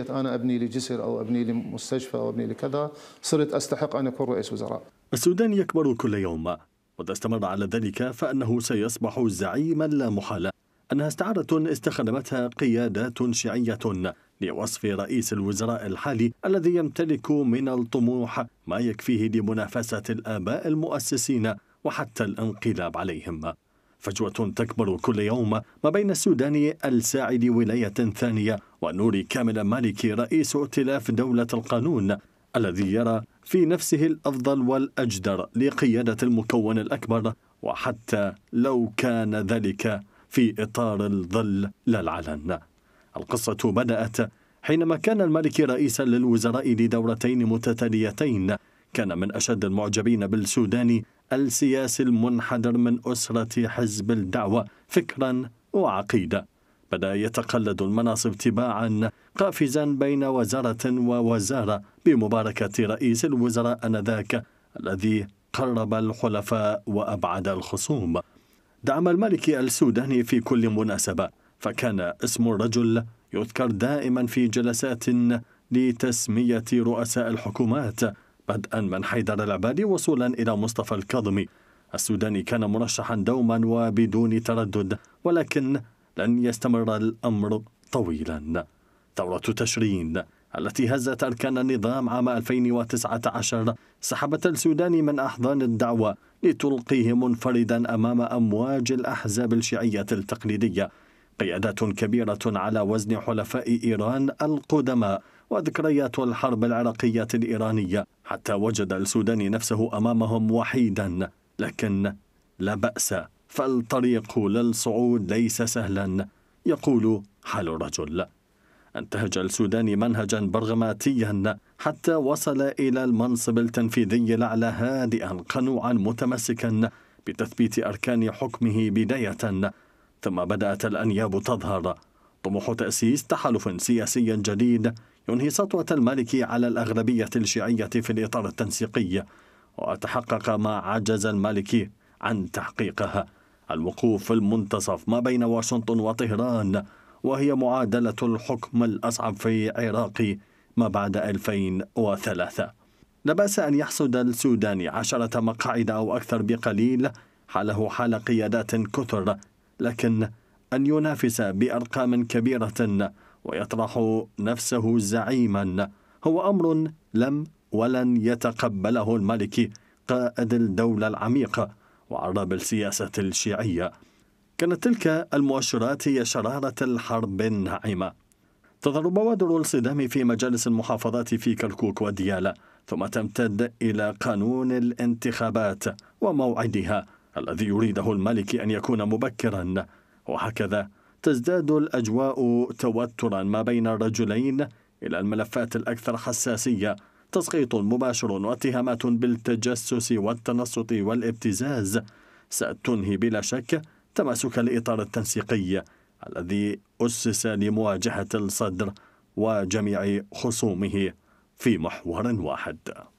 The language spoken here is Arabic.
أنا أبني لي جسر أو أبني لي مستشفى أو أبني لي كذا صرت أستحق أن أكون رئيس وزراء السودان يكبر كل يوم وإذا استمر على ذلك فإنه سيصبح زعيما لا محالة أنها استعارة استخدمتها قيادات شيعية لوصف رئيس الوزراء الحالي الذي يمتلك من الطموح ما يكفيه لمنافسة الآباء المؤسسين وحتى الانقلاب عليهم فجوة تكبر كل يوم ما بين السوداني الساعد ولاية ثانية ونوري كامل مالكي رئيس ائتلاف دولة القانون الذي يرى في نفسه الأفضل والأجدر لقيادة المكون الأكبر وحتى لو كان ذلك في إطار الظل لا العلن القصة بدأت حينما كان المالكي رئيسا للوزراء لدورتين متتاليتين كان من أشد المعجبين بالسوداني السياسي المنحدر من أسرة حزب الدعوة فكرا وعقيدة بدأ يتقلد المناصب تباعا قافزا بين وزارة ووزارة بمباركة رئيس الوزراء أنذاك الذي قرب الحلفاء وأبعد الخصوم دعم الملك السوداني في كل مناسبة فكان اسم الرجل يذكر دائما في جلسات لتسمية رؤساء الحكومات بدءا من حيدر العبادي وصولا إلى مصطفى الكاظمي السوداني كان مرشحا دوما وبدون تردد ولكن لن يستمر الأمر طويلا ثورة تشرين التي هزت أركان النظام عام 2019 سحبت السوداني من أحضان الدعوة لتلقيه منفردا أمام أمواج الأحزاب الشيعية التقليدية قيادات كبيرة على وزن حلفاء إيران القدماء وذكريات الحرب العراقية الإيرانية حتى وجد السوداني نفسه امامهم وحيدا لكن لا باس فالطريق للصعود ليس سهلا يقول حال الرجل انتهج السوداني منهجا برغماتيا حتى وصل الى المنصب التنفيذي الاعلى هادئا قنوعا متمسكا بتثبيت اركان حكمه بدايه ثم بدات الانياب تظهر طموح تاسيس تحالف سياسي جديد ينهي سطوة المالكي على الأغلبية الشيعية في الإطار التنسيقي وتحقق ما عجز المالكي عن تحقيقها الوقوف في المنتصف ما بين واشنطن وطهران وهي معادلة الحكم الأصعب في العراق ما بعد 2003 لا بأس أن يحصد السوداني عشرة مقاعد أو أكثر بقليل حاله حال قيادات كثر لكن أن ينافس بأرقام كبيرة ويطرح نفسه زعيما هو أمر لم ولن يتقبله الملك قائد الدولة العميقة وعرب السياسة الشيعية كانت تلك المؤشرات هي شرارة الحرب الناعمة تظهر بوادر الصدام في مجالس المحافظات في كركوك وديالى ثم تمتد إلى قانون الانتخابات وموعدها الذي يريده الملك أن يكون مبكرا وهكذا تزداد الأجواء توترا ما بين الرجلين إلى الملفات الأكثر حساسية تسقيط مباشر واتهامات بالتجسس والتنصت والابتزاز ستنهي بلا شك تماسك الإطار التنسيقي الذي أسس لمواجهة الصدر وجميع خصومه في محور واحد